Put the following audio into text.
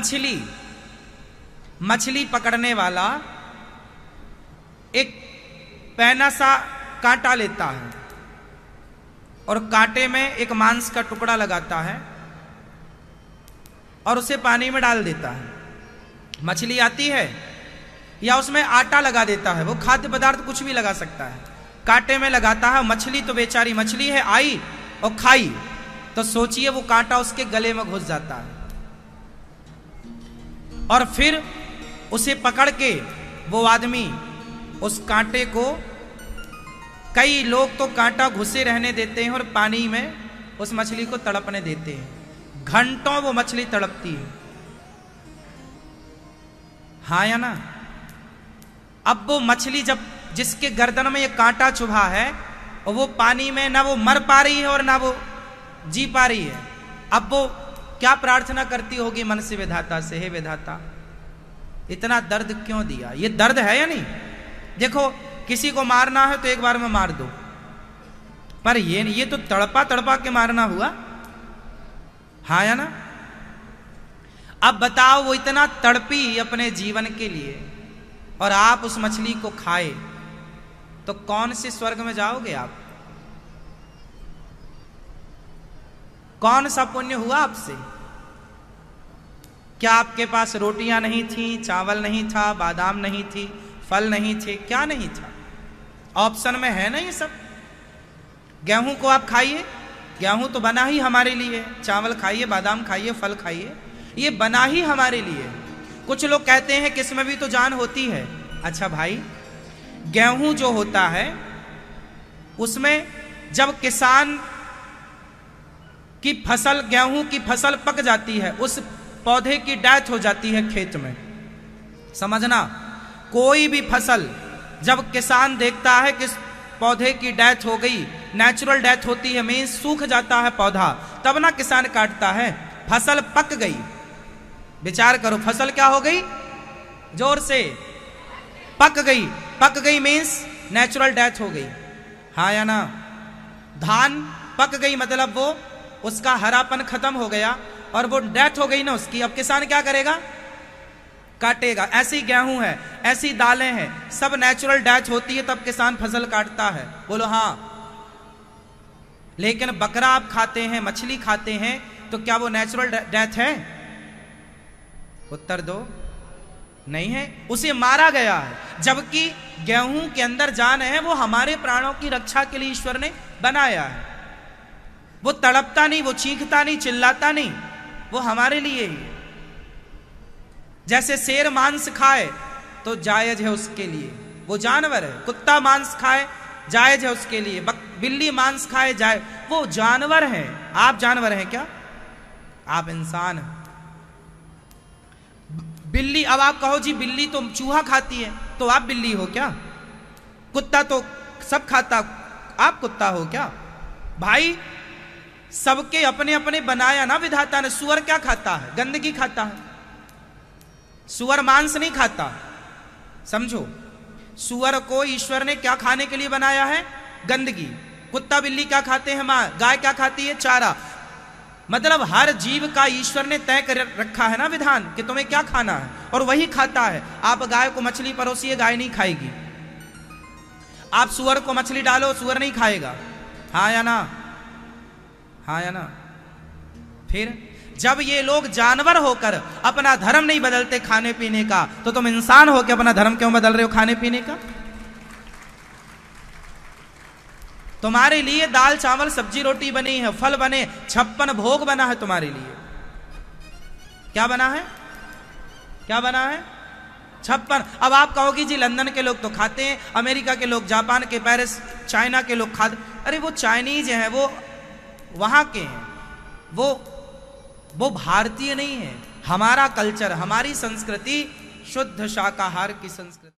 मछली मछली पकड़ने वाला एक पैना सा कांटा लेता है और कांटे में एक मांस का टुकड़ा लगाता है और उसे पानी में डाल देता है मछली आती है या उसमें आटा लगा देता है वो खाद्य पदार्थ कुछ भी लगा सकता है कांटे में लगाता है मछली तो बेचारी मछली है आई और खाई तो सोचिए वो कांटा उसके गले में घुस जाता है और फिर उसे पकड़ के वो आदमी उस कांटे को कई लोग तो कांटा घुसे रहने देते हैं और पानी में उस मछली को तड़पने देते हैं घंटों वो मछली तड़पती है हाँ या ना अब वो मछली जब जिसके गर्दन में ये कांटा चुभा है और वो पानी में ना वो मर पा रही है और ना वो जी पा रही है अब वो क्या प्रार्थना करती होगी मन से विधाता से हे विधाता इतना दर्द क्यों दिया ये दर्द है या नहीं देखो किसी को मारना है तो एक बार में मार दो पर ये ये तो तड़पा तड़पा के मारना हुआ हाँ या ना अब बताओ वो इतना तड़पी अपने जीवन के लिए और आप उस मछली को खाए तो कौन से स्वर्ग में जाओगे आप कौन सा पुण्य हुआ आपसे क्या आपके पास रोटियां नहीं थी चावल नहीं था बादाम नहीं थी फल नहीं थे क्या नहीं था ऑप्शन में है ना ये सब गेहूं को आप खाइए गेहूं तो बना ही हमारे लिए चावल खाइए बादाम खाइए फल खाइए ये बना ही हमारे लिए कुछ लोग कहते हैं कि भी तो जान होती है अच्छा भाई गेहूं जो होता है उसमें जब किसान की फसल गेहूं की फसल पक जाती है उस पौधे की डेथ हो जाती है खेत में समझना कोई भी फसल जब किसान देखता है कि पौधे की डेथ हो गई नेचुरल डेथ होती है मीन सूख जाता है पौधा तब ना किसान काटता है फसल पक गई विचार करो फसल क्या हो गई जोर से पक गई पक गई मीन्स नेचुरल डेथ हो गई हाँ या ना धान पक गई मतलब वो उसका हरापन खत्म हो गया और वो डेथ हो गई ना उसकी अब किसान क्या करेगा काटेगा ऐसी गेहूं है ऐसी दालें हैं सब नेचुरल डैच होती है तब किसान फसल काटता है बोलो हाँ लेकिन बकरा आप खाते हैं मछली खाते हैं तो क्या वो नेचुरल डेथ है उत्तर दो नहीं है उसे मारा गया है जबकि गेहूं के अंदर जान है वो हमारे प्राणों की रक्षा के लिए ईश्वर ने बनाया है वो तड़पता नहीं वो चीखता नहीं चिल्लाता नहीं वो हमारे लिए ही है जैसे शेर मांस खाए तो जायज है उसके लिए वो जानवर है कुत्ता मांस खाए जायज है उसके लिए बिल्ली मांस खाए जाए वो जानवर है आप जानवर हैं क्या आप इंसान हैं बिल्ली अब आप कहो जी बिल्ली तो चूहा खाती है तो आप बिल्ली हो क्या कुत्ता तो सब खाता आप कुत्ता हो क्या भाई सबके अपने अपने बनाया ना विधाता ने सुअर क्या खाता है गंदगी खाता है सुअर मांस नहीं खाता समझो सुअर को ईश्वर ने क्या खाने के लिए बनाया है गंदगी कुत्ता बिल्ली क्या खाते हैं मां गाय क्या खाती है चारा मतलब हर जीव का ईश्वर ने तय कर रखा है ना विधान कि तुम्हें क्या खाना है और वही खाता है आप गाय को मछली परोसिए गाय नहीं खाएगी आप सुअर को मछली डालो सुअर नहीं खाएगा हाँ या ना हाँ या ना फिर जब ये लोग जानवर होकर अपना धर्म नहीं बदलते खाने पीने का तो तुम इंसान होकर अपना धर्म क्यों बदल रहे हो खाने पीने का तुम्हारे लिए दाल चावल सब्जी रोटी बनी है फल बने छप्पन भोग बना है तुम्हारे लिए क्या बना है क्या बना है छप्पन अब आप कहोगे जी लंदन के लोग तो खाते हैं अमेरिका के लोग जापान के पेरिस चाइना के लोग खाते अरे वो चाइनीज हैं वो वहाँ के हैं वो वो भारतीय नहीं है हमारा कल्चर हमारी संस्कृति शुद्ध शाकाहार की संस्कृति